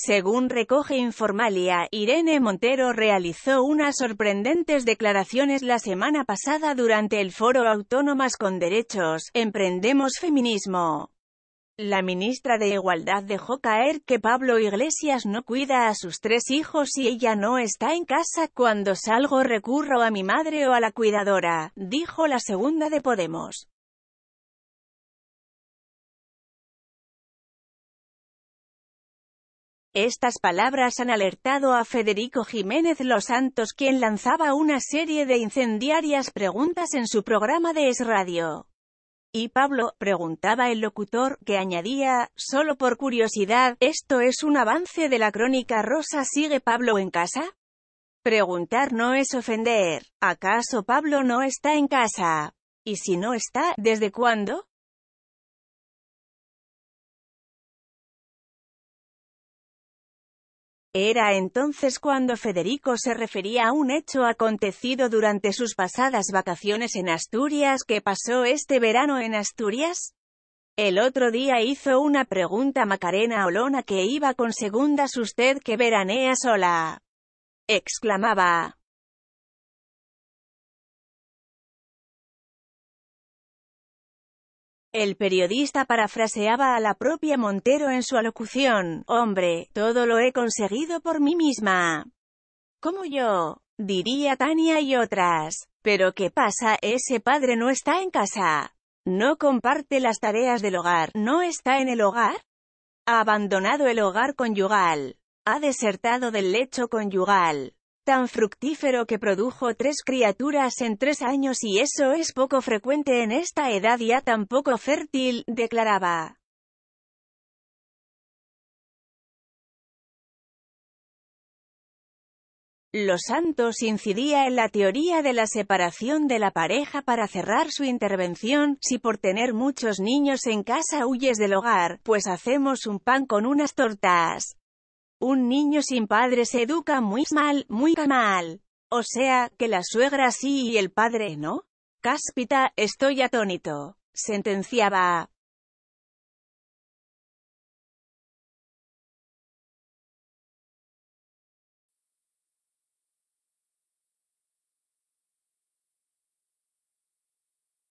Según recoge Informalia, Irene Montero realizó unas sorprendentes declaraciones la semana pasada durante el foro Autónomas con Derechos, Emprendemos Feminismo. La ministra de Igualdad dejó caer que Pablo Iglesias no cuida a sus tres hijos y ella no está en casa cuando salgo recurro a mi madre o a la cuidadora, dijo la segunda de Podemos. Estas palabras han alertado a Federico Jiménez Los Santos quien lanzaba una serie de incendiarias preguntas en su programa de Es Radio. Y Pablo, preguntaba el locutor, que añadía, solo por curiosidad, ¿esto es un avance de la crónica rosa sigue Pablo en casa? Preguntar no es ofender. ¿Acaso Pablo no está en casa? ¿Y si no está, desde cuándo? Era entonces cuando Federico se refería a un hecho acontecido durante sus pasadas vacaciones en Asturias que pasó este verano en Asturias. El otro día hizo una pregunta Macarena Olona que iba con segundas usted que veranea sola. Exclamaba. El periodista parafraseaba a la propia Montero en su alocución, «Hombre, todo lo he conseguido por mí misma. Como yo, diría Tania y otras. Pero ¿qué pasa? Ese padre no está en casa. No comparte las tareas del hogar. ¿No está en el hogar? Ha abandonado el hogar conyugal. Ha desertado del lecho conyugal tan fructífero que produjo tres criaturas en tres años y eso es poco frecuente en esta edad ya tan poco fértil, declaraba. Los Santos incidía en la teoría de la separación de la pareja para cerrar su intervención, si por tener muchos niños en casa huyes del hogar, pues hacemos un pan con unas tortas. Un niño sin padre se educa muy mal, muy mal. O sea, que la suegra sí y el padre no. Cáspita, estoy atónito. Sentenciaba.